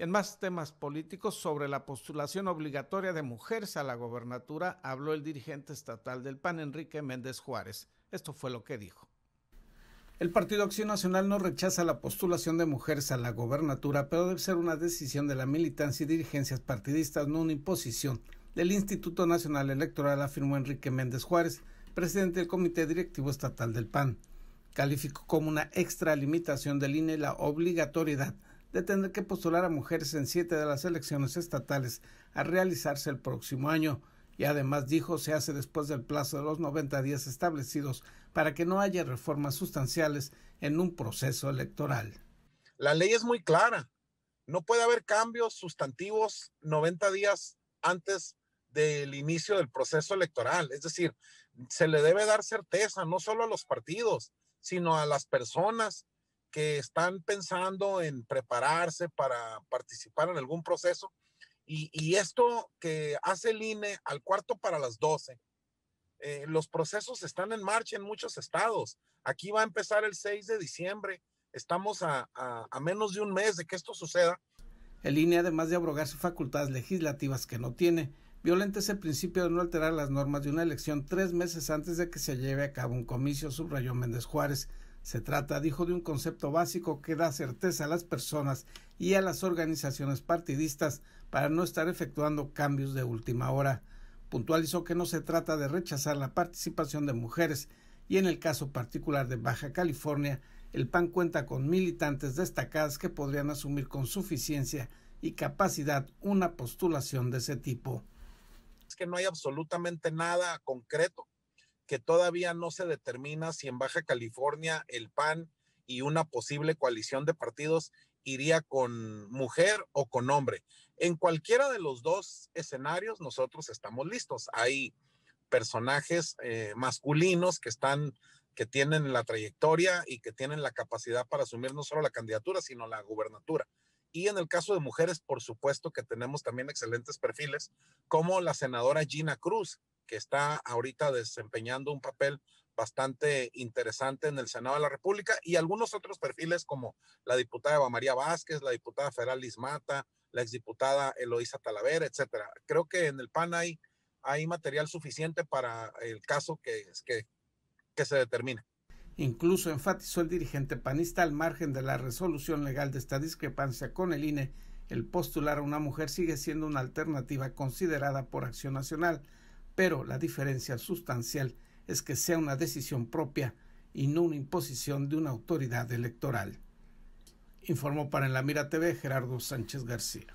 En más temas políticos, sobre la postulación obligatoria de mujeres a la gobernatura, habló el dirigente estatal del PAN, Enrique Méndez Juárez. Esto fue lo que dijo. El Partido Acción Nacional no rechaza la postulación de mujeres a la gobernatura, pero debe ser una decisión de la militancia y dirigencias partidistas, no una imposición del Instituto Nacional Electoral, afirmó Enrique Méndez Juárez, presidente del Comité Directivo Estatal del PAN. Calificó como una extralimitación del INE la obligatoriedad de tener que postular a mujeres en siete de las elecciones estatales a realizarse el próximo año y además dijo se hace después del plazo de los 90 días establecidos para que no haya reformas sustanciales en un proceso electoral. La ley es muy clara. No puede haber cambios sustantivos 90 días antes del inicio del proceso electoral. Es decir, se le debe dar certeza no solo a los partidos, sino a las personas que están pensando en prepararse para participar en algún proceso. Y, esto que hace el INE al cuarto para las doce. Eh, los procesos están en marcha en muchos estados. Aquí va a empezar el 6 de diciembre. Estamos a, a menos de un mes de que esto suceda. El INE, además de abrogar sus facultades legislativas que no tiene, violenta ese principio de no alterar las normas de una elección tres meses antes de que se lleve a cabo un comicio, subrayó Méndez Juárez, se trata, dijo, de un concepto básico que da certeza a las personas y a las organizaciones partidistas para no estar efectuando cambios de última hora. Puntualizó que no se trata de rechazar la participación de mujeres y en el caso particular de Baja California, el PAN cuenta con militantes destacadas que podrían asumir con suficiencia y capacidad una postulación de ese tipo. Es que no hay absolutamente nada concreto que todavía no se determina si en Baja California el PAN y una posible coalición de partidos iría con mujer o con hombre. En cualquiera de los dos escenarios nosotros estamos listos. Hay personajes eh, masculinos que están que tienen la trayectoria y que tienen la capacidad para asumir no solo la candidatura, sino la gubernatura. Y en el caso de mujeres, por supuesto que tenemos también excelentes perfiles, como la senadora Gina Cruz, que está ahorita desempeñando un papel bastante interesante en el Senado de la República, y algunos otros perfiles como la diputada Eva María Vázquez, la diputada federal Mata, la exdiputada Eloísa Talavera, etcétera. Creo que en el PAN hay, hay material suficiente para el caso que, que, que se determine. Incluso enfatizó el dirigente panista al margen de la resolución legal de esta discrepancia con el INE, el postular a una mujer sigue siendo una alternativa considerada por Acción Nacional, pero la diferencia sustancial es que sea una decisión propia y no una imposición de una autoridad electoral. Informó para En la Mira TV Gerardo Sánchez García.